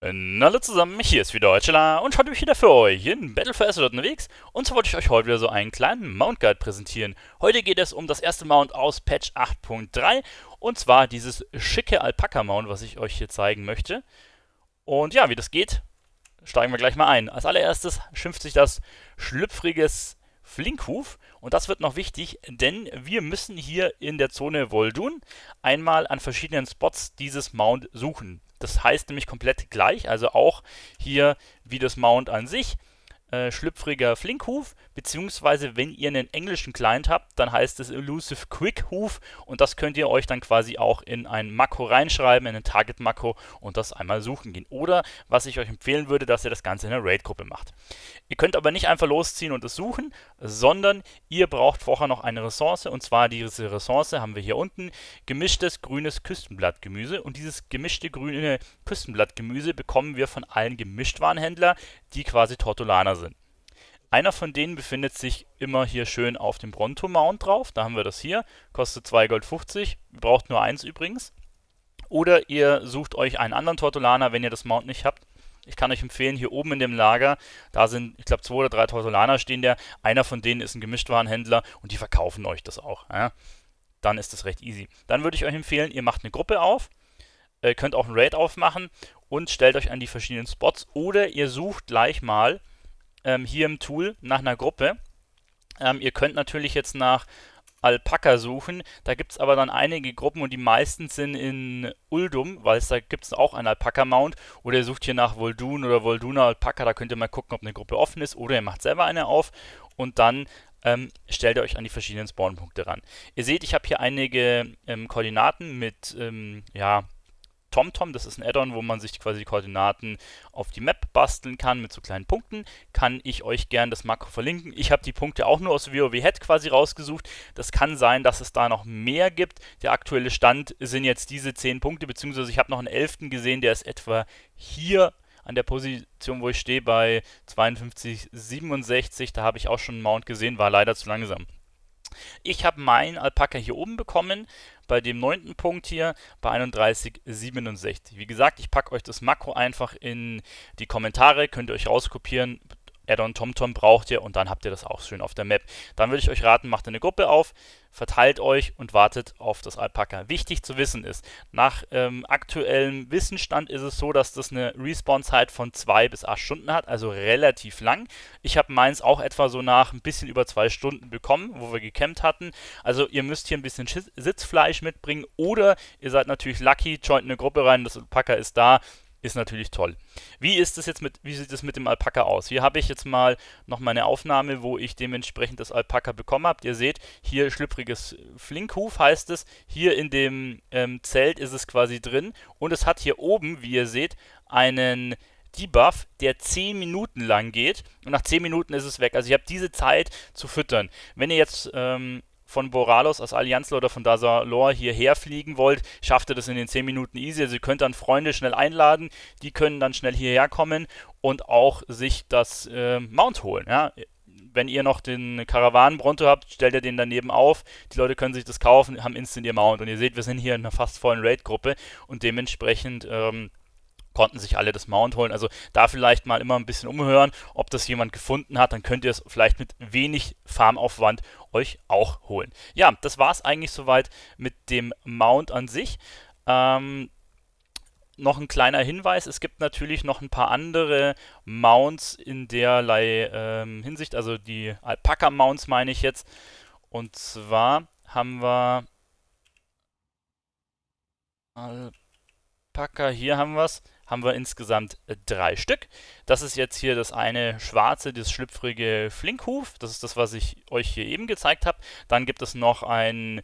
Äh, hallo zusammen, hier ist wieder Heuchela und heute bin ich wieder für euch in Battle for Azeroth unterwegs und so wollte ich euch heute wieder so einen kleinen Mount Guide präsentieren. Heute geht es um das erste Mount aus Patch 8.3 und zwar dieses schicke Alpaka Mount, was ich euch hier zeigen möchte. Und ja, wie das geht, steigen wir gleich mal ein. Als allererstes schimpft sich das schlüpfriges Flinkhuf und das wird noch wichtig, denn wir müssen hier in der Zone Voldun einmal an verschiedenen Spots dieses Mount suchen. Das heißt nämlich komplett gleich, also auch hier wie das Mount an sich äh, schlüpfriger Flinkhuf, beziehungsweise wenn ihr einen englischen Client habt, dann heißt es Elusive Quick Hoof und das könnt ihr euch dann quasi auch in ein Makro reinschreiben, in ein Target Makro und das einmal suchen gehen. Oder was ich euch empfehlen würde, dass ihr das Ganze in einer Raid-Gruppe macht. Ihr könnt aber nicht einfach losziehen und es suchen, sondern ihr braucht vorher noch eine Ressource und zwar diese Ressource haben wir hier unten, gemischtes grünes Küstenblattgemüse und dieses gemischte grüne Küstenblattgemüse bekommen wir von allen Gemischtwarenhändlern, die quasi Tortolana einer von denen befindet sich immer hier schön auf dem Bronto Mount drauf. Da haben wir das hier. Kostet 2 Gold 50. Braucht nur eins übrigens. Oder ihr sucht euch einen anderen Tortolaner, wenn ihr das Mount nicht habt. Ich kann euch empfehlen, hier oben in dem Lager, da sind, ich glaube, zwei oder drei Tortolaner stehen der. Einer von denen ist ein Gemischtwarenhändler und die verkaufen euch das auch. Ja? Dann ist das recht easy. Dann würde ich euch empfehlen, ihr macht eine Gruppe auf, äh, könnt auch ein Raid aufmachen und stellt euch an die verschiedenen Spots oder ihr sucht gleich mal ähm, hier im Tool nach einer Gruppe. Ähm, ihr könnt natürlich jetzt nach Alpaka suchen. Da gibt es aber dann einige Gruppen und die meisten sind in Uldum, weil es da gibt es auch einen Alpaka-Mount. Oder ihr sucht hier nach Voldun oder Volduna Alpaka, da könnt ihr mal gucken, ob eine Gruppe offen ist. Oder ihr macht selber eine auf und dann ähm, stellt ihr euch an die verschiedenen Spawnpunkte ran. Ihr seht, ich habe hier einige ähm, Koordinaten mit, ähm, ja, TomTom. Das ist ein Addon, wo man sich quasi die Koordinaten auf die Map basteln kann mit so kleinen Punkten. Kann ich euch gerne das Makro verlinken. Ich habe die Punkte auch nur aus WoW Head quasi rausgesucht. Das kann sein, dass es da noch mehr gibt. Der aktuelle Stand sind jetzt diese 10 Punkte, beziehungsweise ich habe noch einen 11. gesehen, der ist etwa hier an der Position, wo ich stehe, bei 52, 67. Da habe ich auch schon einen Mount gesehen, war leider zu langsam. Ich habe meinen Alpaka hier oben bekommen bei dem neunten Punkt hier bei 31,67. Wie gesagt, ich packe euch das Makro einfach in die Kommentare, könnt ihr euch rauskopieren Addon TomTom braucht ihr und dann habt ihr das auch schön auf der Map. Dann würde ich euch raten, macht eine Gruppe auf, verteilt euch und wartet auf das Alpaka. Wichtig zu wissen ist, nach ähm, aktuellem Wissenstand ist es so, dass das eine Respawn-Zeit von 2 bis 8 Stunden hat, also relativ lang. Ich habe meins auch etwa so nach ein bisschen über 2 Stunden bekommen, wo wir gecampt hatten. Also ihr müsst hier ein bisschen Sitzfleisch mitbringen oder ihr seid natürlich lucky, joint eine Gruppe rein, das Alpaka ist da ist natürlich toll. Wie ist das jetzt mit, wie sieht es mit dem Alpaka aus? Hier habe ich jetzt mal noch meine Aufnahme, wo ich dementsprechend das Alpaka bekommen habe. Ihr seht, hier schlüppriges Flinkhuf heißt es. Hier in dem ähm, Zelt ist es quasi drin und es hat hier oben, wie ihr seht, einen Debuff, der 10 Minuten lang geht und nach 10 Minuten ist es weg. Also ihr habt diese Zeit zu füttern. Wenn ihr jetzt ähm, von Boralos aus Allianzlo oder von Dazalor hierher fliegen wollt, schafft ihr das in den 10 Minuten easy. Also ihr könnt dann Freunde schnell einladen, die können dann schnell hierher kommen und auch sich das äh, Mount holen. Ja? Wenn ihr noch den Karawanenbronto habt, stellt ihr den daneben auf. Die Leute können sich das kaufen, haben instant ihr Mount. Und ihr seht, wir sind hier in einer fast vollen Raid-Gruppe und dementsprechend ähm, konnten sich alle das Mount holen. Also da vielleicht mal immer ein bisschen umhören, ob das jemand gefunden hat, dann könnt ihr es vielleicht mit wenig Farmaufwand euch auch holen. Ja, das war es eigentlich soweit mit dem Mount an sich. Ähm, noch ein kleiner Hinweis, es gibt natürlich noch ein paar andere Mounts in derlei ähm, Hinsicht, also die Alpaka-Mounts meine ich jetzt. Und zwar haben wir Alpaka Packer, hier haben wir es, haben wir insgesamt äh, drei Stück. Das ist jetzt hier das eine schwarze, das schlüpfrige Flinkhuf. Das ist das, was ich euch hier eben gezeigt habe. Dann gibt es noch ein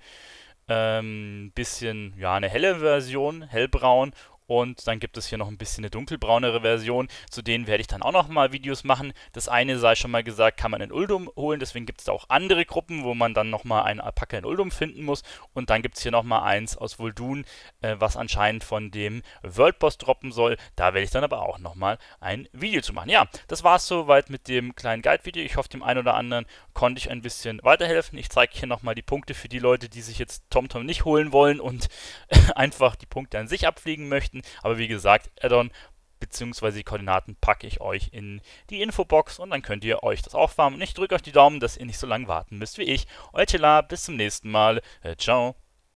ähm, bisschen, ja, eine helle Version, hellbraun und dann gibt es hier noch ein bisschen eine dunkelbraunere Version, zu denen werde ich dann auch nochmal Videos machen. Das eine sei schon mal gesagt, kann man in Uldum holen, deswegen gibt es da auch andere Gruppen, wo man dann nochmal einen Alpaka in Uldum finden muss. Und dann gibt es hier nochmal eins aus Vuldun, äh, was anscheinend von dem Worldboss droppen soll. Da werde ich dann aber auch nochmal ein Video zu machen. Ja, das war es soweit mit dem kleinen Guide-Video. Ich hoffe, dem einen oder anderen konnte ich ein bisschen weiterhelfen. Ich zeige hier nochmal die Punkte für die Leute, die sich jetzt TomTom nicht holen wollen und einfach die Punkte an sich abfliegen möchten richten. Aber wie gesagt, Addon bzw. die Koordinaten packe ich euch in die Infobox und dann könnt ihr euch das aufwarmen. Und ich drücke euch die Daumen, dass ihr nicht so lange warten müsst wie ich. Euer Tela, bis zum nächsten Mal. Äh, ciao.